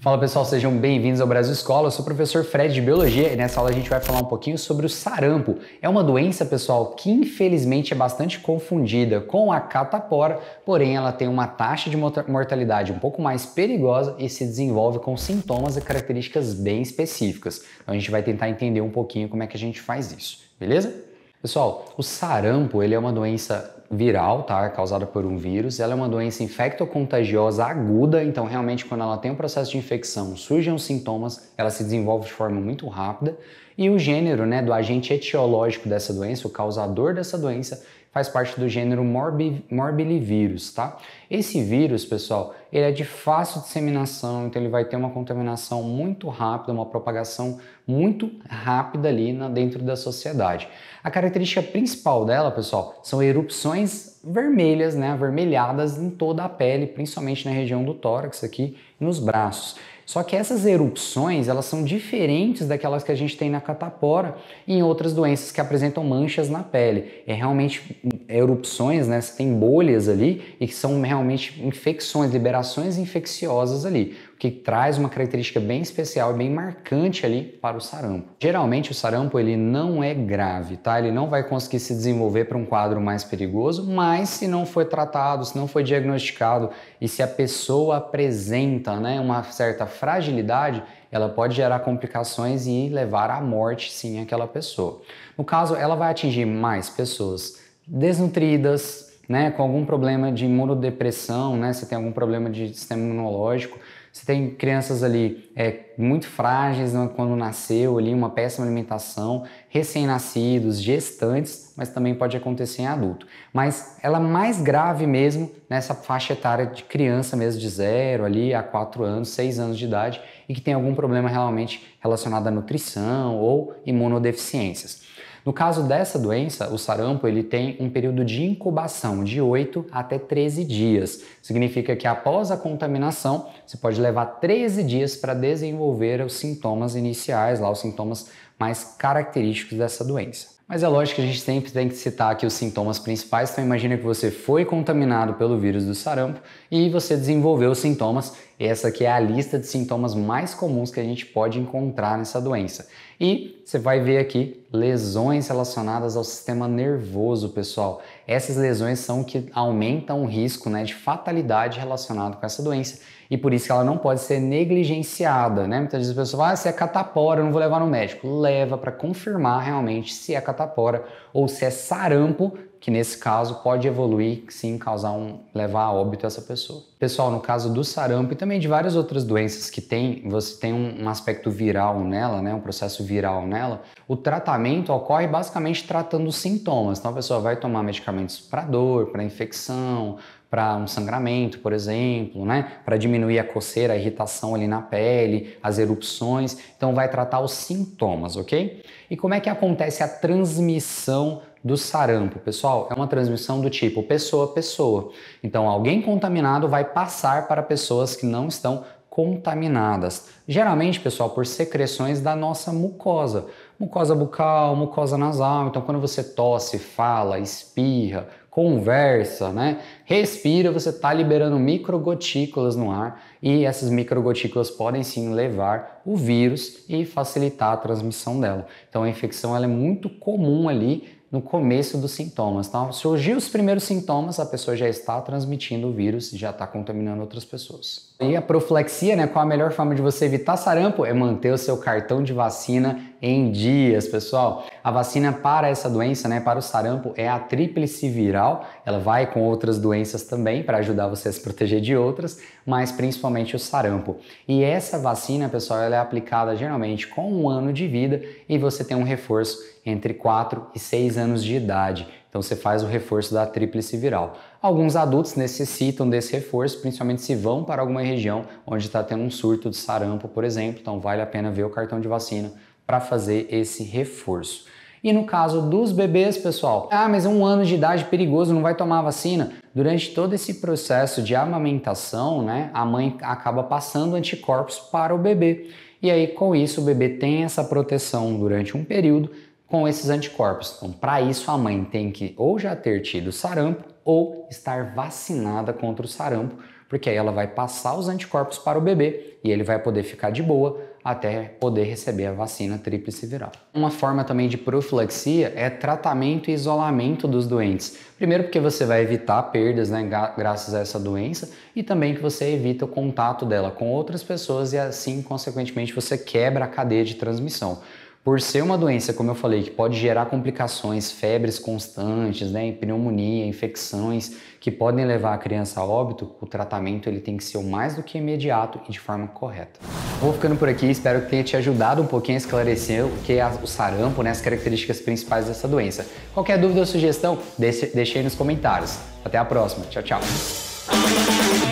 Fala pessoal, sejam bem-vindos ao Brasil Escola. Eu sou o professor Fred de Biologia e nessa aula a gente vai falar um pouquinho sobre o sarampo. É uma doença, pessoal, que infelizmente é bastante confundida com a catapora, porém ela tem uma taxa de mortalidade um pouco mais perigosa e se desenvolve com sintomas e características bem específicas. Então a gente vai tentar entender um pouquinho como é que a gente faz isso, beleza? Pessoal, o sarampo ele é uma doença viral, tá? Causada por um vírus. Ela é uma doença infectocontagiosa aguda, então realmente quando ela tem um processo de infecção, surgem os sintomas, ela se desenvolve de forma muito rápida e o gênero né, do agente etiológico dessa doença, o causador dessa doença, faz parte do gênero morbi, morbilivírus, tá? Esse vírus, pessoal, ele é de fácil disseminação, então ele vai ter uma contaminação muito rápida, uma propagação muito rápida ali na, dentro da sociedade. A característica principal dela, pessoal, são erupções vermelhas, né, avermelhadas em toda a pele, principalmente na região do tórax aqui e nos braços. Só que essas erupções, elas são diferentes daquelas que a gente tem na catapora e em outras doenças que apresentam manchas na pele. É realmente é, erupções, né? Você tem bolhas ali e que são realmente infecções, liberações infecciosas ali, o que traz uma característica bem especial e bem marcante ali para o sarampo. Geralmente o sarampo ele não é grave, tá? Ele não vai conseguir se desenvolver para um quadro mais perigoso, mas se não foi tratado, se não foi diagnosticado e se a pessoa apresenta, né, uma certa fragilidade, ela pode gerar complicações e levar à morte sim aquela pessoa. No caso, ela vai atingir mais pessoas desnutridas, né, com algum problema de imunodepressão, né, você tem algum problema de sistema imunológico, você tem crianças ali é, muito frágeis né, quando nasceu, ali uma péssima alimentação, recém-nascidos, gestantes, mas também pode acontecer em adulto. Mas ela é mais grave mesmo nessa faixa etária de criança mesmo, de zero ali a quatro anos, seis anos de idade, e que tem algum problema realmente relacionado à nutrição ou imunodeficiências. No caso dessa doença, o sarampo ele tem um período de incubação de 8 até 13 dias. Significa que após a contaminação, você pode levar 13 dias para desenvolver os sintomas iniciais, lá os sintomas mais característicos dessa doença. Mas é lógico que a gente sempre tem que citar aqui os sintomas principais, então imagina que você foi contaminado pelo vírus do sarampo e você desenvolveu os sintomas. Essa aqui é a lista de sintomas mais comuns que a gente pode encontrar nessa doença. E você vai ver aqui lesões relacionadas ao sistema nervoso, pessoal. Essas lesões são que aumentam o risco né, de fatalidade relacionado com essa doença e por isso que ela não pode ser negligenciada, né? Muitas vezes a pessoa fala, ah, se é catapora, eu não vou levar no médico. Leva para confirmar realmente se é catapora ou se é sarampo, que nesse caso pode evoluir, sim, causar um levar a óbito essa pessoa. Pessoal, no caso do sarampo e também de várias outras doenças que tem, você tem um, um aspecto viral nela, né, um processo viral nela. O tratamento ocorre basicamente tratando os sintomas. Então a pessoa vai tomar medicamentos para dor, para infecção, para um sangramento, por exemplo, né? Para diminuir a coceira, a irritação ali na pele, as erupções. Então vai tratar os sintomas, ok? E como é que acontece a transmissão do sarampo, pessoal, é uma transmissão do tipo pessoa a pessoa. Então, alguém contaminado vai passar para pessoas que não estão contaminadas. Geralmente, pessoal, por secreções da nossa mucosa, mucosa bucal, mucosa nasal. Então, quando você tosse, fala, espirra, conversa, né? Respira, você está liberando microgotículas no ar e essas microgotículas podem sim levar o vírus e facilitar a transmissão dela. Então a infecção ela é muito comum ali no começo dos sintomas. Tá? Surgiu os primeiros sintomas, a pessoa já está transmitindo o vírus e já está contaminando outras pessoas. E a profilaxia, né? Qual a melhor forma de você evitar sarampo? É manter o seu cartão de vacina em dias, pessoal. A vacina para essa doença, né, para o sarampo, é a tríplice viral. Ela vai com outras doenças também para ajudar você a se proteger de outras, mas principalmente o sarampo. E essa vacina, pessoal, ela é aplicada geralmente com um ano de vida e você tem um reforço entre 4 e 6 anos de idade. Então você faz o reforço da tríplice viral. Alguns adultos necessitam desse reforço, principalmente se vão para alguma região onde está tendo um surto de sarampo, por exemplo. Então vale a pena ver o cartão de vacina para fazer esse reforço. E no caso dos bebês, pessoal, ah, mas um ano de idade perigoso, não vai tomar vacina. Durante todo esse processo de amamentação, né, a mãe acaba passando anticorpos para o bebê. E aí, com isso, o bebê tem essa proteção durante um período com esses anticorpos. Então, para isso, a mãe tem que ou já ter tido sarampo ou estar vacinada contra o sarampo porque aí ela vai passar os anticorpos para o bebê e ele vai poder ficar de boa até poder receber a vacina tríplice viral. Uma forma também de profilaxia é tratamento e isolamento dos doentes. Primeiro porque você vai evitar perdas né, graças a essa doença e também que você evita o contato dela com outras pessoas e assim, consequentemente, você quebra a cadeia de transmissão. Por ser uma doença, como eu falei, que pode gerar complicações, febres constantes, né, pneumonia, infecções que podem levar a criança a óbito, o tratamento ele tem que ser o mais do que imediato e de forma correta. Vou ficando por aqui, espero que tenha te ajudado um pouquinho a esclarecer o que é o sarampo, né, as características principais dessa doença. Qualquer dúvida ou sugestão, deixe, deixe aí nos comentários. Até a próxima, tchau, tchau.